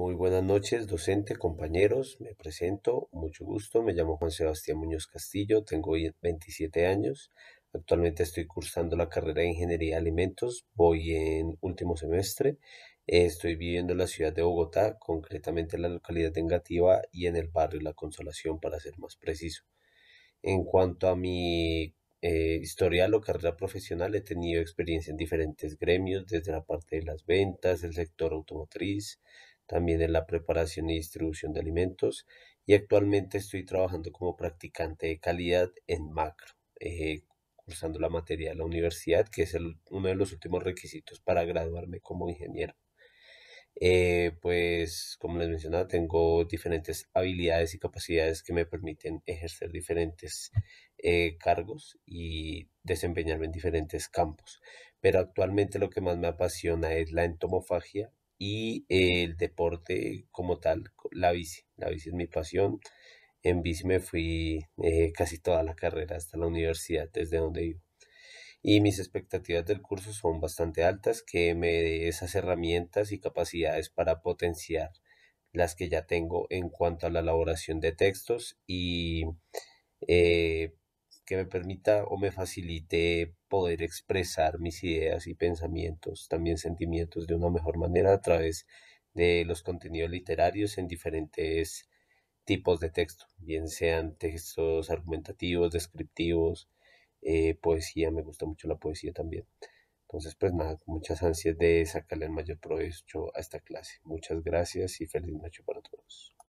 Muy buenas noches, docente, compañeros. Me presento, mucho gusto. Me llamo Juan Sebastián Muñoz Castillo, tengo 27 años. Actualmente estoy cursando la carrera de Ingeniería de Alimentos, voy en último semestre. Estoy viviendo en la ciudad de Bogotá, concretamente en la localidad de Engativá y en el barrio La Consolación, para ser más preciso. En cuanto a mi eh, historial o carrera profesional, he tenido experiencia en diferentes gremios, desde la parte de las ventas, el sector automotriz, también en la preparación y distribución de alimentos y actualmente estoy trabajando como practicante de calidad en macro, eh, cursando la materia de la universidad, que es uno de los últimos requisitos para graduarme como ingeniero. Eh, pues como les mencionaba, tengo diferentes habilidades y capacidades que me permiten ejercer diferentes eh, cargos y desempeñarme en diferentes campos. Pero actualmente lo que más me apasiona es la entomofagia y el deporte como tal, la bici. La bici es mi pasión. En bici me fui eh, casi toda la carrera hasta la universidad, desde donde vivo. Y mis expectativas del curso son bastante altas, que me dé esas herramientas y capacidades para potenciar las que ya tengo en cuanto a la elaboración de textos y eh, que me permita o me facilite poder expresar mis ideas y pensamientos, también sentimientos de una mejor manera a través de los contenidos literarios en diferentes tipos de texto, bien sean textos argumentativos, descriptivos, eh, poesía, me gusta mucho la poesía también. Entonces, pues nada, muchas ansias de sacarle el mayor provecho a esta clase. Muchas gracias y feliz noche para todos.